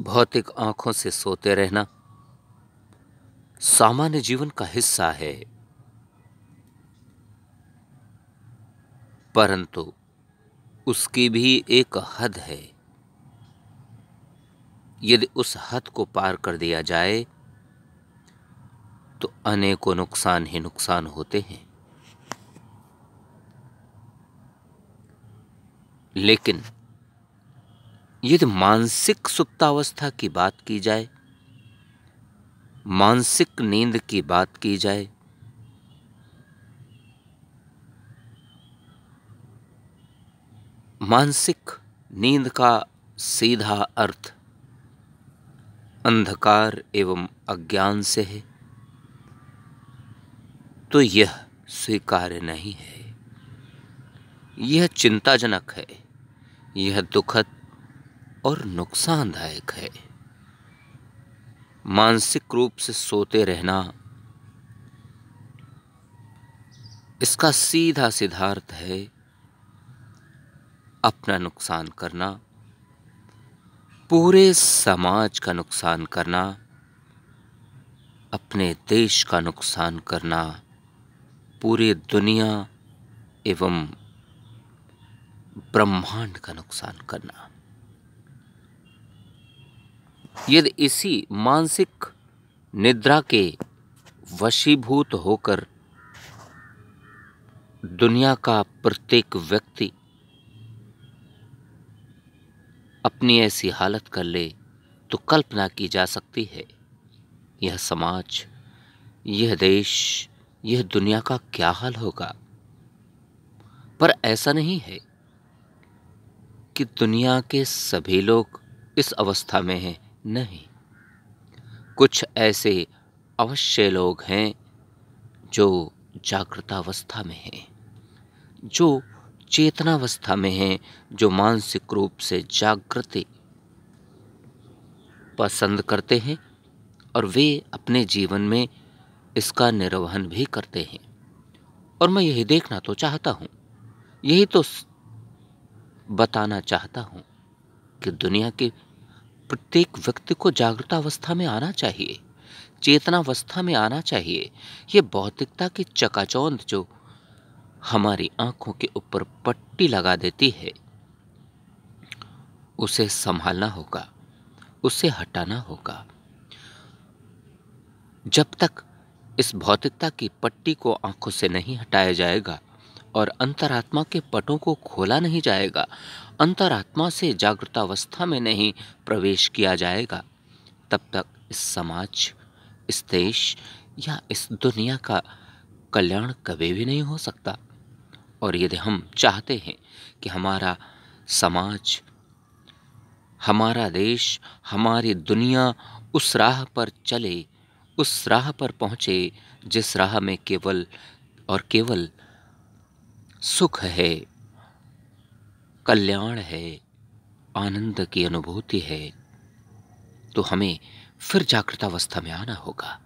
भौतिक आंखों से सोते रहना सामान्य जीवन का हिस्सा है परंतु उसकी भी एक हद है यदि उस हद को पार कर दिया जाए तो अनेकों नुकसान ही नुकसान होते हैं लेकिन यदि मानसिक सुप्तावस्था की बात की जाए मानसिक नींद की बात की जाए मानसिक नींद का सीधा अर्थ अंधकार एवं अज्ञान से है तो यह स्वीकार्य नहीं है यह चिंताजनक है यह दुखद और नुकसानदायक है मानसिक रूप से सोते रहना इसका सीधा सिद्धार्थ है अपना नुकसान करना पूरे समाज का नुकसान करना अपने देश का नुकसान करना पूरे दुनिया एवं ब्रह्मांड का नुकसान करना यदि इसी मानसिक निद्रा के वशीभूत होकर दुनिया का प्रत्येक व्यक्ति अपनी ऐसी हालत कर ले तो कल्पना की जा सकती है यह समाज यह देश यह दुनिया का क्या हाल होगा पर ऐसा नहीं है कि दुनिया के सभी लोग इस अवस्था में हैं नहीं कुछ ऐसे अवश्य लोग हैं जो जागृतावस्था में हैं जो चेतनावस्था में हैं जो मानसिक रूप से जागृति पसंद करते हैं और वे अपने जीवन में इसका निर्वहन भी करते हैं और मैं यही देखना तो चाहता हूँ यही तो बताना चाहता हूँ कि दुनिया के प्रत्येक व्यक्ति को अवस्था में आना चाहिए चेतनावस्था में आना चाहिए ये भौतिकता की चकाचौंध जो हमारी आंखों के ऊपर पट्टी लगा देती है उसे संभालना होगा उसे हटाना होगा जब तक इस भौतिकता की पट्टी को आंखों से नहीं हटाया जाएगा और अंतरात्मा के पटों को खोला नहीं जाएगा अंतरात्मा से जागृतावस्था में नहीं प्रवेश किया जाएगा तब तक इस समाज इस देश या इस दुनिया का कल्याण कभी भी नहीं हो सकता और यदि हम चाहते हैं कि हमारा समाज हमारा देश हमारी दुनिया उस राह पर चले उस राह पर पहुँचे जिस राह में केवल और केवल सुख है कल्याण है आनंद की अनुभूति है तो हमें फिर जागृतावस्था में आना होगा